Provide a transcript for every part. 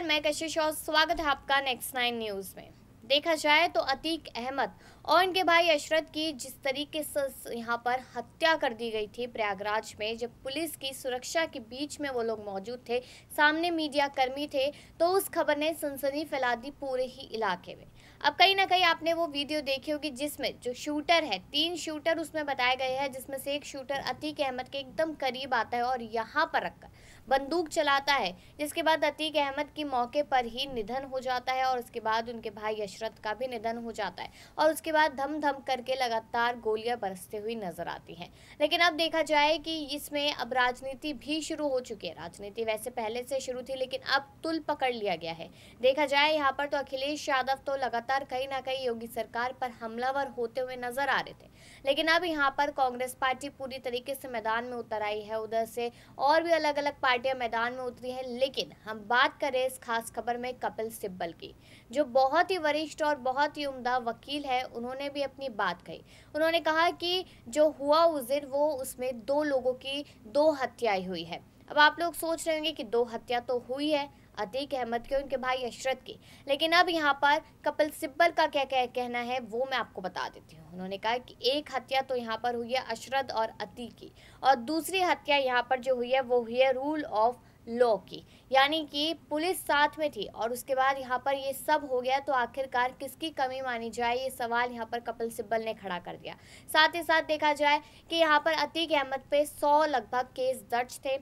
नमस्कार मैं कशिश और स्वागत है आपका नेक्स्ट नाइन न्यूज़ में देखा जाए तो अतीक अहमद और इनके भाई अशरत की जिस तरीके से यहाँ पर हत्या कर दी गई थी प्रयागराज में जब पुलिस की सुरक्षा के बीच में वो लोग मौजूद थे सामने मीडिया कर्मी थे तो उस खबर ने सनसनी फैला दी पूरे ही इलाके में अब कहीं ना कहीं आपने वो वीडियो देखी होगी जिसमें जो शूटर है तीन शूटर उसमें बताए गए हैं जिसमें से एक शूटर अतीक अहमद के एकदम करीब आता है और यहाँ पर रखकर बंदूक चलाता है जिसके बाद अतीक अहमद की मौके पर ही निधन हो जाता है और उसके बाद उनके भाई अशरत का भी निधन हो जाता है और उसके बाद धम धम करके लगातार गोलियां बरसते हुई नजर आती हैं लेकिन अब देखा जाए कि इसमें अब राजनीति भी शुरू हो चुकी है राजनीति वैसे पहले से शुरू थी लेकिन अब तुल पकड़ लिया गया है देखा जाए यहाँ पर तो अखिलेश यादव तो लगातार कहीं ना कहीं योगी सरकार पर हमलावर होते हुए नजर आ रहे थे लेकिन अब यहाँ पर कांग्रेस पार्टी पूरी तरीके से मैदान में उतर आई है उधर से और भी अलग अलग पार्टियां मैदान में उतरी हैं लेकिन हम बात करें इस खास खबर में कपिल सिब्बल की जो बहुत ही वरिष्ठ और बहुत ही उम्दा वकील है उन्होंने उन्होंने भी अपनी बात कही उन्होंने कहा कि जो हुआ उस दिन वो उसमें दो लोगों की दो हत्याएं हुई है अब आप लोग सोच रहे होंगे कि दो हत्या तो हुई है अतीक अहमद के उनके भाई अशरत की लेकिन अब यहाँ पर कपिल सिब्बल का क्या क्या कहना है वो मैं आपको बता देती हूँ उन्होंने कहा कि एक हत्या तो यहाँ पर हुई है अशरत और अतीक की और दूसरी हत्या यहाँ पर जो हुई है वो हुई है रूल ऑफ लॉ की यानी कि पुलिस साथ में थी और उसके बाद यहाँ पर ये सब हो गया तो आखिरकार किसकी कमी मानी जाए ये सवाल यहाँ पर कपिल सिब्बल ने खड़ा कर दिया साथ ही साथ देखा जाए कि यहाँ पर अतीक अहमद पे सौ लगभग केस दर्ज थे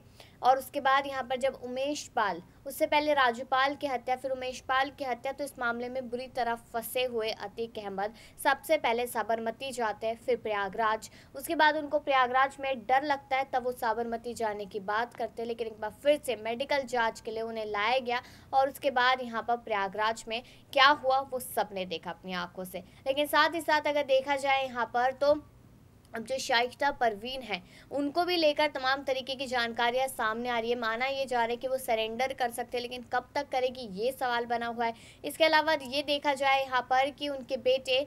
और उसके बाद यहाँ पर जब उमेश पाल उससे पहले राजू पाल की हत्या फिर उमेश पाल की हत्या तो इस मामले में बुरी तरह फंसे हुए अतीक अहमद सबसे पहले साबरमती जाते हैं फिर प्रयागराज उसके बाद उनको प्रयागराज में डर लगता है तब वो साबरमती जाने की बात करते हैं लेकिन एक बार फिर से मेडिकल जाँच के लिए उन्हें लाया गया और उसके बाद यहाँ पर प्रयागराज में क्या हुआ वो सबने देखा अपनी आंखों से लेकिन साथ ही साथ अगर देखा जाए यहाँ पर तो अब जो शाइता परवीन है उनको भी लेकर तमाम तरीके की जानकारियां सामने आ रही है माना ये जा रहा है कि वो सरेंडर कर सकते हैं लेकिन कब तक करेगी ये सवाल बना हुआ है इसके अलावा ये देखा जाए यहाँ पर कि उनके बेटे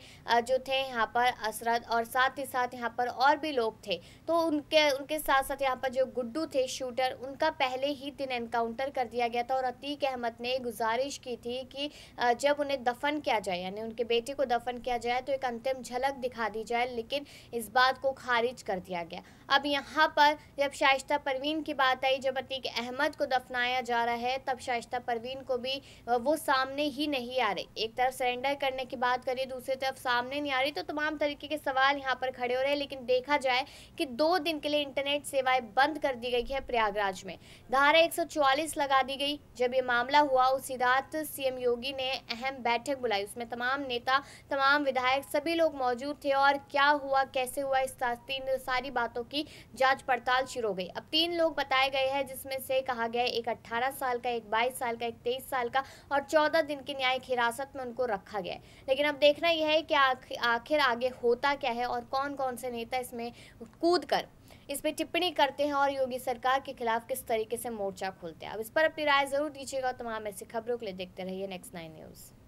जो थे यहाँ पर असरत और साथ ही साथ यहाँ पर और भी लोग थे तो उनके उनके साथ साथ यहाँ पर जो गुड्डू थे शूटर उनका पहले ही दिन इनकाउंटर कर दिया गया था और अतीक अहमद ने गुजारिश की थी कि जब उन्हें दफन किया जाए यानी उनके बेटे को दफन किया जाए तो एक अंतिम झलक दिखा दी जाए लेकिन इस बार बात को खारिज कर दिया गया अब यहाँ पर जब शाइस्ता परवीन की बात आई जब अतीक अहमद को दफनाया जा रहा है तब शाइस्ता परवीन को भी वो सामने ही नहीं आ रही एक तरफ सरेंडर करने की बात करिए दूसरी तरफ सामने नहीं आ रही तो तमाम तरीके के सवाल यहाँ पर खड़े हो रहे हैं लेकिन देखा जाए कि दो दिन के लिए इंटरनेट सेवाएं बंद कर दी गई है प्रयागराज में धारा एक लगा दी गई जब ये मामला हुआ उसी रात सीएम योगी ने अहम बैठक बुलाई उसमें तमाम नेता तमाम विधायक सभी लोग मौजूद थे और क्या हुआ कैसे हुआ हुआ इस तीन सारी बातों की जांच पड़ताल शुरू हो गई अब तीन लोग बताए गए हैं जिसमें से कहा गया है एक 18 साल का एक 22 साल का एक 23 साल का और 14 दिन की न्यायिक हिरासत में उनको रखा गया है लेकिन अब देखना यह है कि आखिर आगे होता क्या है और कौन कौन से नेता इसमें कूद कर इस पर टिप्पणी करते हैं और योगी सरकार के खिलाफ किस तरीके से मोर्चा खोलते हैं अब इस पर अपनी राय जरूर दीजिएगा तमाम ऐसी खबरों के लिए देखते रहिए नेक्स्ट नाइन न्यूज़